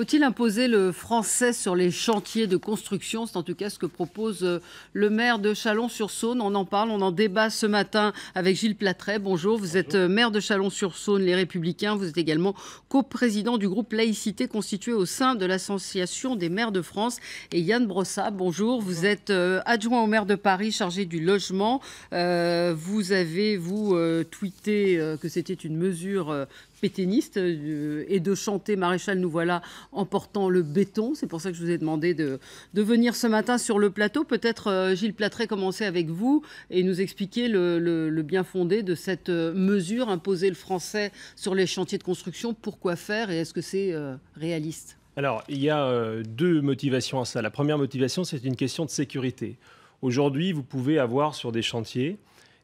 Faut-il imposer le français sur les chantiers de construction C'est en tout cas ce que propose euh, le maire de Chalon-sur-Saône. On en parle, on en débat ce matin avec Gilles Platret. Bonjour, vous êtes euh, maire de Chalon-sur-Saône, Les Républicains. Vous êtes également coprésident du groupe Laïcité constitué au sein de l'Association des maires de France. Et Yann Brossa, bonjour. Vous êtes euh, adjoint au maire de Paris chargé du logement. vous avez, vous, tweeté que c'était une mesure péténiste et de chanter Maréchal nous voilà en portant le béton. C'est pour ça que je vous ai demandé de, venir ce matin sur le plateau. Peut-être, euh, Gilles Platret, commencer avec vous et nous expliquer le, bien fondé de cette euh, mesure, imposer le français sur les chantiers de construction. Pourquoi faire et est-ce que c'est euh, réaliste alors, il y a deux motivations à ça. La première motivation, c'est une question de sécurité. Aujourd'hui, vous pouvez avoir sur des chantiers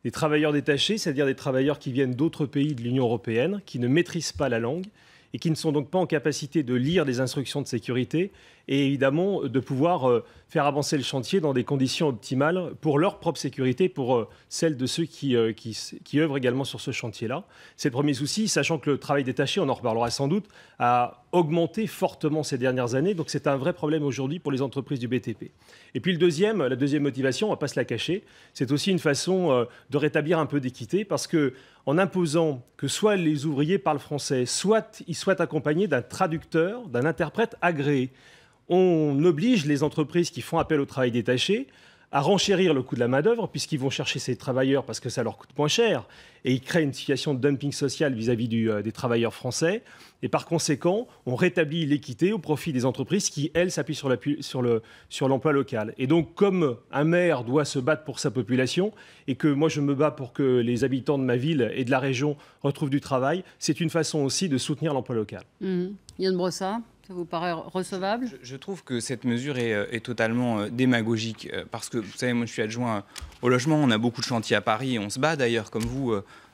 des travailleurs détachés, c'est-à-dire des travailleurs qui viennent d'autres pays de l'Union européenne, qui ne maîtrisent pas la langue et qui ne sont donc pas en capacité de lire les instructions de sécurité et évidemment euh, de pouvoir euh, faire avancer le chantier dans des conditions optimales pour leur propre sécurité, pour euh, celle de ceux qui, qui, œuvrent également sur ce chantier-là. C'est le premier souci, sachant que le travail détaché, on en reparlera sans doute, a augmenté fortement ces dernières années, donc c'est un vrai problème aujourd'hui pour les entreprises du BTP. Et puis le deuxième, la deuxième motivation, on ne va pas se la cacher, c'est aussi une façon de rétablir un peu d'équité, parce que en imposant que soit les ouvriers parlent français, soit ils soient accompagnés d'un traducteur, d'un interprète agréé on oblige les entreprises qui font appel au travail détaché à renchérir le coût de la main-d'œuvre, puisqu'ils vont chercher ces travailleurs parce que ça leur coûte moins cher, et ils créent une situation de dumping social vis-à-vis euh, des travailleurs français. Et par conséquent, on rétablit l'équité au profit des entreprises qui, elles, s'appuient sur l'emploi local. Et donc, comme un maire doit se battre pour sa population, et que moi je me bats pour que les habitants de ma ville et de la région retrouvent du travail, c'est une façon aussi de soutenir l'emploi local. Mmh. Yann Brossard ça vous paraît recevable je, trouve que cette mesure est, euh, totalement euh, démagogique euh, parce que, vous savez, moi je suis adjoint au logement, on a beaucoup de chantiers à Paris, on se bat d'ailleurs comme vous.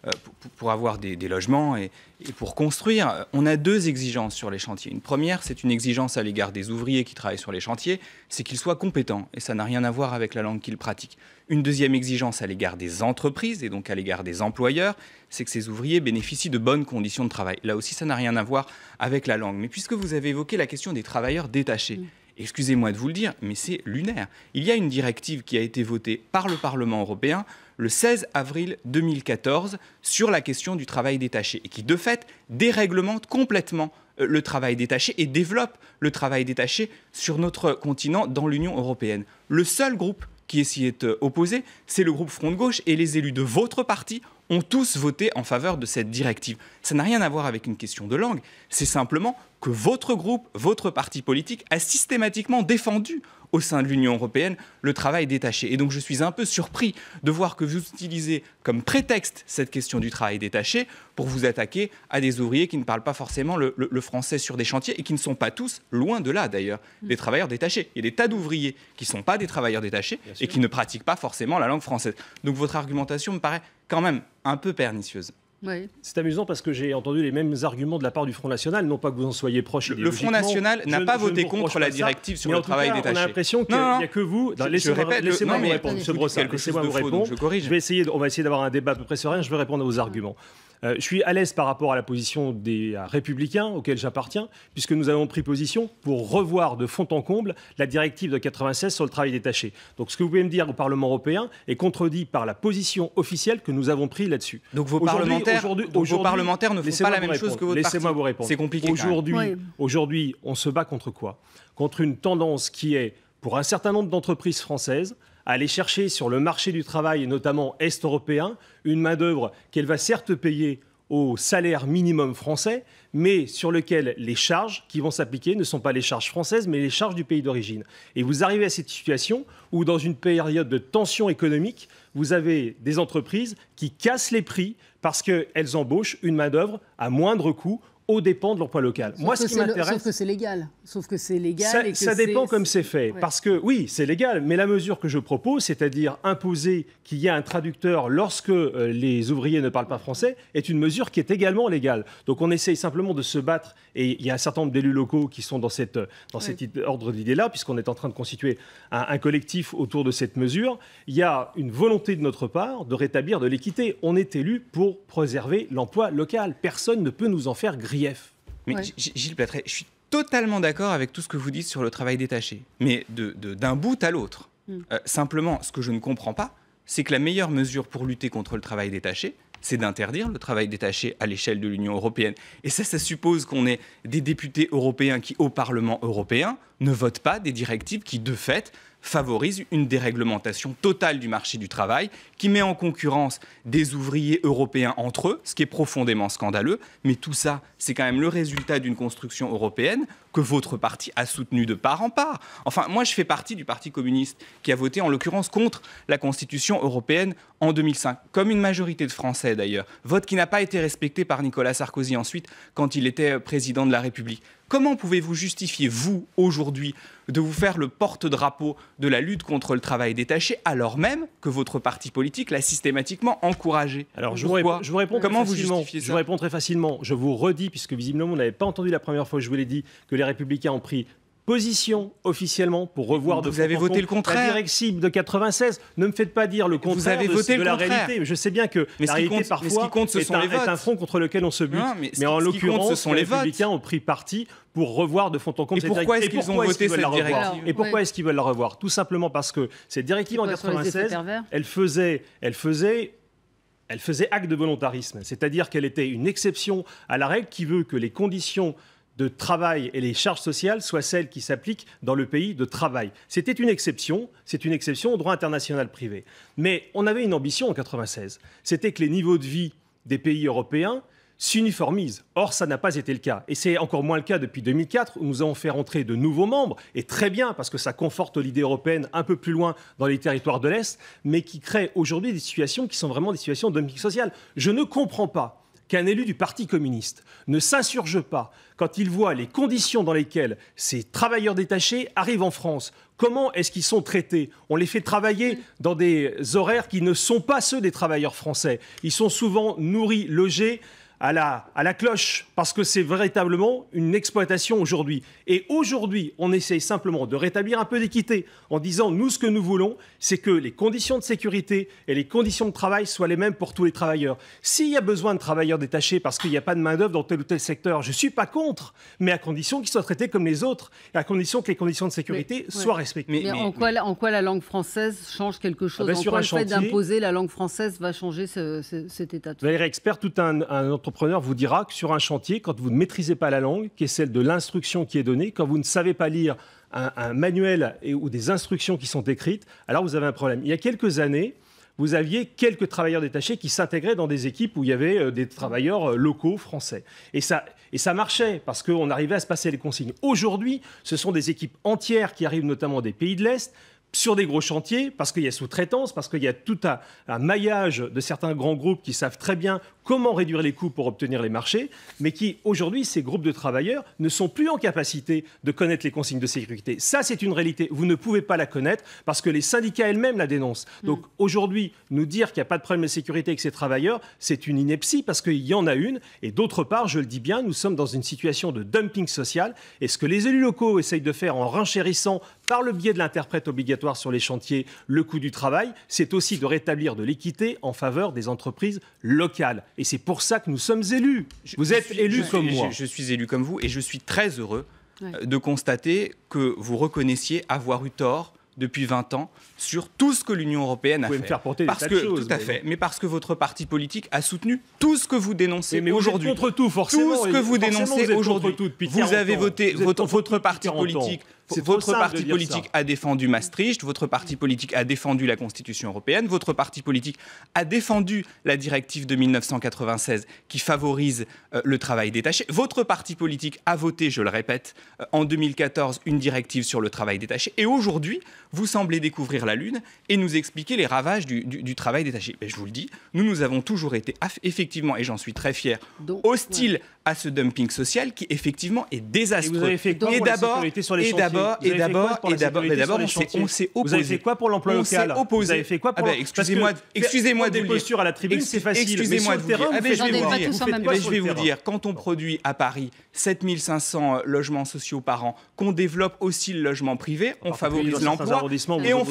Euh, pour avoir des, logements et, pour construire. On a deux exigences sur les chantiers. Une première, c'est une exigence à l'égard des ouvriers qui travaillent sur les chantiers, c'est qu'ils soient compétents, et ça n'a rien à voir avec la langue qu'ils pratiquent. Une deuxième exigence à l'égard des entreprises, et donc à l'égard des employeurs, c'est que ces ouvriers bénéficient de bonnes conditions de travail. Là aussi, ça n'a rien à voir avec la langue. Mais puisque vous avez évoqué la question des travailleurs détachés, excusez-moi de vous le dire, mais c'est lunaire. Il y a une directive qui a été votée par le Parlement européen le 16 avril 2014 sur la question du travail détaché et qui, de fait, déréglemente complètement euh, le travail détaché et développe le travail détaché sur notre continent, dans l'Union européenne. Le seul groupe qui s'y est euh, opposé, c'est le groupe Front de Gauche et les élus de votre parti ont tous voté en faveur de cette directive. Ça n'a rien à voir avec une question de langue, c'est simplement que votre groupe, votre parti politique a systématiquement défendu au sein de l'Union européenne le travail détaché. Et donc je suis un peu surpris de voir que vous utilisez comme prétexte cette question du travail détaché pour vous attaquer à des ouvriers qui ne parlent pas forcément le, français sur des chantiers et qui ne sont pas tous, loin de là d'ailleurs, mm. des travailleurs détachés. Il y a des tas d'ouvriers qui ne sont pas des travailleurs détachés et qui ne pratiquent pas forcément la langue française. Donc votre argumentation me paraît quand même un peu pernicieuse. C'est amusant parce que j'ai entendu les mêmes arguments de la part du Front National, non pas que vous en soyez proche. Le, Front National n'a pas voté contre la directive sur le travail détaché. On a l'impression qu'il n'y a que vous. Laissez-moi vous répondre, M. Laissez-moi vous répondre. Je vais On va essayer d'avoir un débat à peu près serein. Je vais répondre à vos arguments. Euh, je suis à l'aise par rapport à la position des euh, républicains auxquels j'appartiens, puisque nous avons pris position pour revoir de fond en comble la directive de 1996 sur le travail détaché. Donc ce que vous pouvez me dire au Parlement européen est contredit par la position officielle que nous avons prise là-dessus. Donc vos parlementaires, ne font pas la même chose que votre Laissez-moi vous répondre. C'est compliqué. Aujourd'hui, on se bat contre quoi Contre une tendance qui est, pour un certain nombre d'entreprises françaises, à aller chercher sur le marché du travail, notamment est-européen, une main-d'œuvre qu'elle va certes payer au salaire minimum français, mais sur lequel les charges qui vont s'appliquer ne sont pas les charges françaises, mais les charges du pays d'origine. Et vous arrivez à cette situation où, dans une période de tension économique, vous avez des entreprises qui cassent les prix parce qu'elles embauchent une main-d'œuvre à moindre coût aux dépens de l'emploi local. Moi, ce qui m'intéresse. Sauf que c'est légal. Sauf que c'est légal. Ça, dépend comme c'est fait. Parce que, oui, c'est légal, mais la mesure que je propose, c'est-à-dire imposer qu'il y ait un traducteur lorsque euh, les ouvriers ne parlent pas français, est une mesure qui est également légale. Donc on essaye simplement de se battre, et il y a un certain nombre d'élus locaux qui sont dans, cette, dans cet ordre d'idée-là, puisqu'on est en train de constituer un, collectif autour de cette mesure. Il y a une volonté de notre part de rétablir de l'équité. On est élu pour préserver l'emploi local. Personne ne peut nous en faire griller. Mais Gilles Platret, je suis totalement d'accord avec tout ce que vous dites sur le travail détaché, mais d'un de, d'un bout à l'autre. Hmm. Euh, simplement, ce que je ne comprends pas, c'est que la meilleure mesure pour lutter contre le travail détaché, c'est d'interdire le travail détaché à l'échelle de l'Union européenne. Et ça, ça suppose qu'on ait des députés européens qui, au Parlement européen, ne votent pas des directives qui, de fait, favorise une déréglementation totale du marché du travail qui met en concurrence des ouvriers européens entre eux, ce qui est profondément scandaleux. Mais tout ça, c'est quand même le résultat d'une construction européenne que votre parti a soutenu de part en part. Enfin, moi, je fais partie du Parti communiste qui a voté, en l'occurrence, contre la Constitution européenne en 2005, comme une majorité de Français d'ailleurs. Vote qui n'a pas été respecté par Nicolas Sarkozy ensuite, quand il était président de la République. Comment pouvez-vous justifier, vous, aujourd'hui, de vous faire le porte-drapeau de la lutte contre le travail détaché, alors même que votre parti politique l'a systématiquement encouragé Alors, je vous, réponds Comment vous Je vous réponds très facilement. Je vous redis, puisque visiblement, vous n'avez pas entendu la première fois que je vous l'ai dit, que les Républicains ont pris position officiellement pour revoir de Vous avez voté le contraire. La directive de 96, ne me faites pas dire le contraire vous avez de, voté le la contraire. réalité. Je sais bien que mais la réalité compte, parfois mais ce qui compte, ce sont un, les votes. C'est un, front contre lequel on se bute. mais, en l'occurrence, les, les républicains ont pris parti pour revoir de fond en compte et pourquoi directive. Est-ce qu'ils ont voté Et pourquoi est-ce qu'ils veulent la revoir Tout simplement parce que cette directive en 96, elle faisait, elle faisait elle faisait acte de volontarisme, c'est-à-dire qu'elle était une exception à la règle qui veut que les conditions de travail et les charges sociales soient celles qui s'appliquent dans le pays de travail. C'était une exception, c'est une exception au droit international privé. Mais on avait une ambition en 96, c'était que les niveaux de vie des pays européens s'uniformisent. Or, ça n'a pas été le cas. Et c'est encore moins le cas depuis 2004, où nous avons fait rentrer de nouveaux membres, et très bien, parce que ça conforte l'idée européenne un peu plus loin dans les territoires de l'Est, mais qui crée aujourd'hui des situations qui sont vraiment des situations de social. Je ne comprends pas qu'un élu du Parti communiste ne s'insurge pas quand il voit les conditions dans lesquelles ces travailleurs détachés arrivent en France Comment est-ce qu'ils sont traités On les fait travailler dans des horaires qui ne sont pas ceux des travailleurs français. Ils sont souvent nourris, logés, à la, cloche, parce que c'est véritablement une exploitation aujourd'hui. Et aujourd'hui, on essaye simplement de rétablir un peu d'équité en disant, nous, ce que nous voulons, c'est que les conditions de sécurité et les conditions de travail soient les mêmes pour tous les travailleurs. S'il y a besoin de travailleurs détachés parce qu'il n'y a pas de main-d'œuvre dans tel ou tel secteur, je ne suis pas contre, mais à condition qu'ils soient traités comme les autres, et à condition que les conditions de sécurité soient respectées. Mais, en, quoi, la langue française change quelque chose ah ben, en quoi le fait d'imposer la langue française va changer cet état de Valérie Expert, tout un, un entrepreneur entrepreneur vous dira que sur un chantier, quand vous ne maîtrisez pas la langue, qui est celle de l'instruction qui est donnée, quand vous ne savez pas lire un, manuel ou des instructions qui sont écrites, alors vous avez un problème. Il y a quelques années, vous aviez quelques travailleurs détachés qui s'intégraient dans des équipes où il y avait euh, des travailleurs euh, locaux français. Et ça, et ça marchait parce qu'on arrivait à se passer les consignes. Aujourd'hui, ce sont des équipes entières qui arrivent notamment des pays de l'Est sur des gros chantiers, parce qu'il y a sous-traitance, parce qu'il y a tout un, maillage de certains grands groupes qui savent très bien comment réduire les coûts pour obtenir les marchés, mais qui, aujourd'hui, ces groupes de travailleurs ne sont plus en capacité de connaître les consignes de sécurité. Ça, c'est une réalité. Vous ne pouvez pas la connaître parce que les syndicats eux mêmes la dénoncent. Mm. Donc aujourd'hui, nous dire qu'il n'y a pas de problème de sécurité avec ces travailleurs, c'est une ineptie parce qu'il y en a une. Et d'autre part, je le dis bien, nous sommes dans une situation de dumping social. Et ce que les élus locaux essayent de faire en renchérissant par le biais de l'interprète obligatoire sur les chantiers le coût du travail, c'est aussi de rétablir de l'équité en faveur des entreprises locales. Et c'est pour ça que nous sommes élus. vous êtes élus comme moi. Je, suis élu comme vous et je suis très heureux euh, de constater que vous reconnaissiez avoir eu tort depuis 20 ans sur tout ce que l'Union européenne a vous fait. Me faire porter parce que, tout à fait, mais parce que votre parti politique a soutenu tout ce que vous dénoncez mais, aujourd'hui. Contre tout, forcément. Tout ce que vous dénoncez aujourd'hui. Vous, vous avez voté votre, parti politique. Votre parti politique a défendu Maastricht, votre parti politique a défendu la Constitution européenne, votre parti politique a défendu la directive de 1996 qui favorise euh, le travail détaché. Votre parti politique a voté, je le répète, euh, en 2014 une directive sur le travail détaché. Et aujourd'hui, vous semblez découvrir la Lune et nous expliquer les ravages du, travail détaché. Ben, je vous le dis, nous, nous avons toujours été effectivement, et j'en suis très fier, hostiles, à ce dumping social qui effectivement est désastreux. Et, d'abord, et d'abord, et d'abord, et d'abord, Et d'abord, on s'est opposé. Vous avez fait quoi pour ah ben, l'emploi local Vous avez fait quoi pour Excusez-moi, excusez-moi de des à la tribune, c'est facile. Excusez-moi de dire. Ah ben, eh ben, je vais vous dire. je vais vous dire. Quand on produit à Paris 7500 euh, logements sociaux par an, qu'on développe aussi le logement privé, on favorise l'emploi et on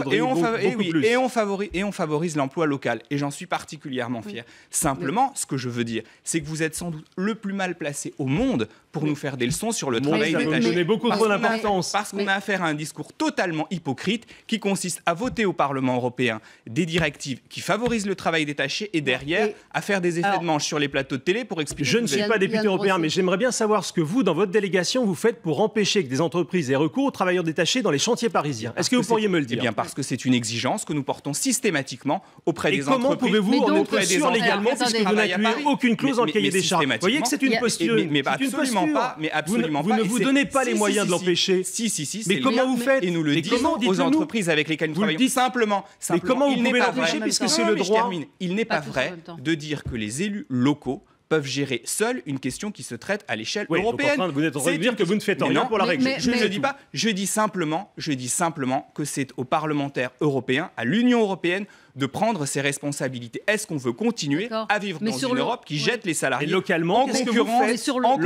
favorise et on favorise l'emploi local. Et j'en suis particulièrement fier. Simplement, ce que je veux dire, c'est que vous êtes sans doute le plus mal placés au monde pour nous faire des leçons sur le oui, travail détaché. beaucoup trop d'importance. Parce qu'on a affaire à un discours totalement hypocrite qui consiste à voter au Parlement européen des directives qui favorisent le travail détaché et derrière à faire des effets de manche sur les plateaux de télé pour expliquer. Je ne suis pas député européen, mais j'aimerais bien savoir ce que vous, dans votre délégation, vous faites pour empêcher que des entreprises aient recours aux travailleurs détachés dans les chantiers parisiens. Est-ce que vous pourriez me le eh dire Eh bien, parce que c'est une exigence que nous portons systématiquement auprès des entreprises. Et comment pouvez-vous en être sûr légalement puisque vous n'appuyez aucune clause dans le cahier des charges Vous voyez que c'est une mais, absolument pas. Mais absolument vous ne, pas. Vous ne vous donnez pas les moyens de l'empêcher. Si, si, si. Mais comment vous faites Et nous le disons aux entreprises avec lesquelles nous travaillons. Simplement. Mais comment vous pouvez l'empêcher puisque c'est le droit Il n'est pas vrai de dire que les élus locaux peuvent gérer seuls une question qui se traite à l'échelle européenne. vous êtes en train de dire que vous ne faites rien pour la régler. je ne dis pas, je dis simplement, je dis simplement que c'est aux parlementaires européens, à l'Union européenne, de prendre ses responsabilités. Est-ce qu'on veut continuer à vivre dans une Europe qui jette les salariés localement, en concurrence, sur en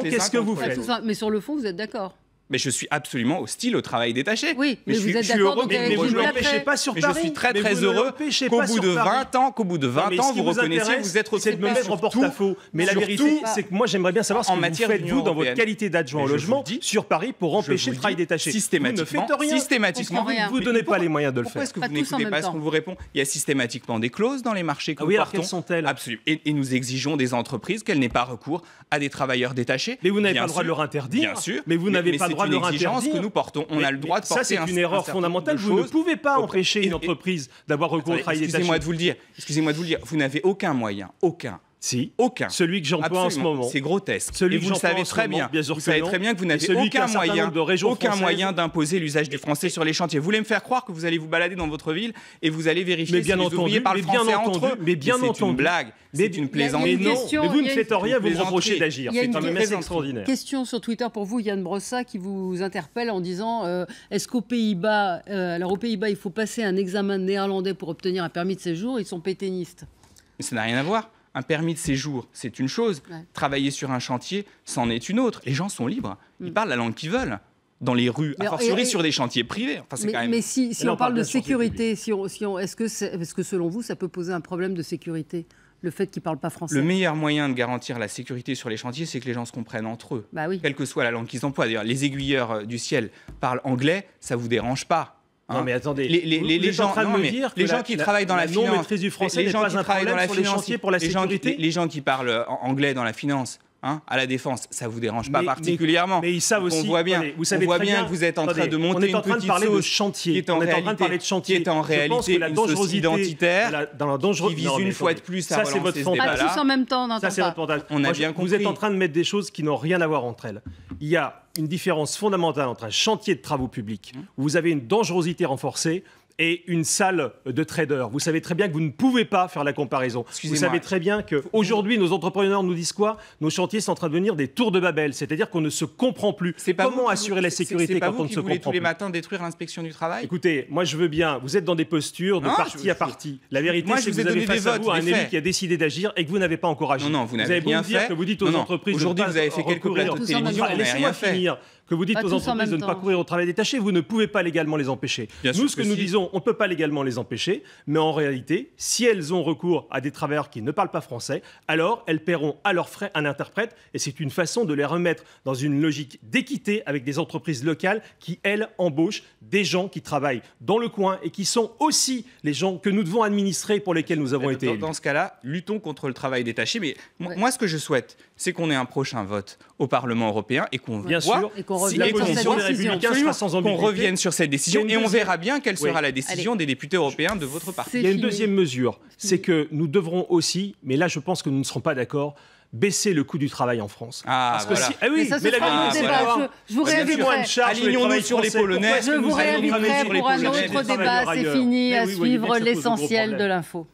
qu'est-ce que vous faites Mais sur le fond, vous êtes d'accord mais je suis absolument hostile au travail détaché. Oui, mais, je vous suis, êtes mais, vous ne l'empêchez pas sur mais Je suis très très heureux qu'au bout, de 20 ans, qu'au bout de 20 ans, vous reconnaissiez vous êtes C'est de me mettre en porte-à-faux. Mais la vérité, c'est que moi, j'aimerais bien savoir ce que vous faites vous dans votre qualité d'adjoint au logement sur Paris pour empêcher le travail détaché. Systématiquement, systématiquement, vous ne donnez pas les moyens de le faire. Pourquoi est-ce que vous n'écoutez pas ce qu'on vous répond Il y a systématiquement des clauses dans les marchés que ah nous Oui, alors sont-elles Absolument. Et nous exigeons des entreprises qu'elles n'aient pas recours à des travailleurs détachés. Mais vous n'avez pas le droit de leur interdire. Bien sûr. Mais vous n'avez droit une exigence que nous portons. On a le droit de porter. Ça, c'est une erreur fondamentale. Vous ne pouvez pas empêcher une entreprise d'avoir recours au travail Excusez-moi de vous dire. Excusez-moi de vous le dire. Vous n'avez aucun moyen, aucun, si. Aucun. Celui que j'emploie en ce moment. C'est grotesque. Celui vous que le savez très bien. bien sûr vous savez très bien que vous n'avez aucun moyen, aucun moyen d'imposer l'usage du français sur les chantiers. Vous voulez me faire croire que vous allez vous balader dans votre ville et vous allez vérifier bien si vous entendu, parler français entre eux. Mais bien entendu. C'est une blague. C'est une plaisanterie. Mais vous ne faites rien, vous reprochez d'agir. C'est un message extraordinaire. Question sur Twitter pour vous, Yann Brossa, qui vous interpelle en disant euh, est-ce qu'aux Pays-Bas, euh, alors aux Pays-Bas, il faut passer un examen néerlandais pour obtenir un permis de séjour Ils sont péténistes. Mais ça n'a rien à voir un permis de séjour, c'est une chose. Travailler sur un chantier, c'en est une autre. Les gens sont libres. Ils mm. parlent la langue qu'ils veulent dans les rues, a fortiori sur des chantiers privés. mais, si, on, parle de sécurité, si on, est-ce que, est, que selon vous, ça peut poser un problème de sécurité le fait qu'ils ne parlent pas français. Le meilleur moyen de garantir la sécurité sur les chantiers, c'est que les gens se comprennent entre eux. Bah Quelle que soit la langue qu'ils emploient. D'ailleurs, les aiguilleurs euh, du ciel parlent anglais, ça ne vous dérange pas. Hein non mais attendez, les, les, les, gens, non, mais les gens qui travaillent dans la, finance, les gens qui travaillent dans la finance, pour la sécurité. les gens qui parlent anglais dans la finance, Hein, à la défense, ça vous dérange pas mais, particulièrement. Mais, mais, ils savent aussi. On voit bien, allez, vous savez on voit bien, bien, que vous êtes en train de monter une petite sauce de chantier. on est en train de parler de chantier. Qui est en réalité la une identitaire. La, dans la dangereux... qui vise non, une fois de plus ça, à relancer votre ce débat Pas tous en même temps, on ça, c'est votre fantasme. On a bien compris. Vous êtes en train de mettre des choses qui n'ont rien à voir entre elles. Il y a une différence fondamentale entre un chantier de travaux publics hum. où vous avez une dangerosité renforcée et une salle de traders. Vous savez très bien que vous ne pouvez pas faire la comparaison. Vous savez très bien qu'aujourd'hui, nos entrepreneurs nous disent quoi Nos chantiers sont en train de devenir des tours de Babel, c'est-à-dire qu'on ne se comprend plus. Pas Comment assurer la sécurité quand on ne se comprend plus tous les matins détruire l'inspection du travail Écoutez, moi je veux bien, vous êtes dans des postures de parti à parti. La vérité, c'est que vous, avez face à vous un élu qui a décidé d'agir et que vous n'avez pas encore agi. Non, non, vous n'avez rien fait. Vous avez beau dire que vous dites aux entreprises Aujourd'hui, vous avez fait quelques plateaux laissez-moi que vous dites aux entreprises de ne pas courir au travail détaché, vous ne pouvez pas légalement les empêcher. nous, ce que, nous disons, on ne peut pas légalement les empêcher, mais en réalité, si elles ont recours à des travailleurs qui ne parlent pas français, alors elles paieront à leurs frais un interprète, et c'est une façon de les remettre dans une logique d'équité avec des entreprises locales qui, elles, embauchent des gens qui travaillent dans le coin et qui sont aussi les gens que nous devons administrer pour lesquels nous avons eh ben, été Dans ce cas-là, luttons contre le travail détaché, mais moi, ce que je souhaite, c'est qu'on ait un prochain vote au Parlement européen et qu'on voit sûr qu'on revienne, si qu revienne sur cette décision. et on verra bien quelle sera la décision des députés européens de votre parti. Il y a une deuxième mesure, c'est que nous devrons aussi, mais là je pense que nous ne serons pas d'accord, baisser le coût du travail en France. Ah, Parce que si, ah oui, mais, ça, la c'est Je, je vous réinviterai. Alignons-nous sur les Polonais. Je vous réinviterai pour un autre débat. C'est fini. À suivre l'essentiel de l'info.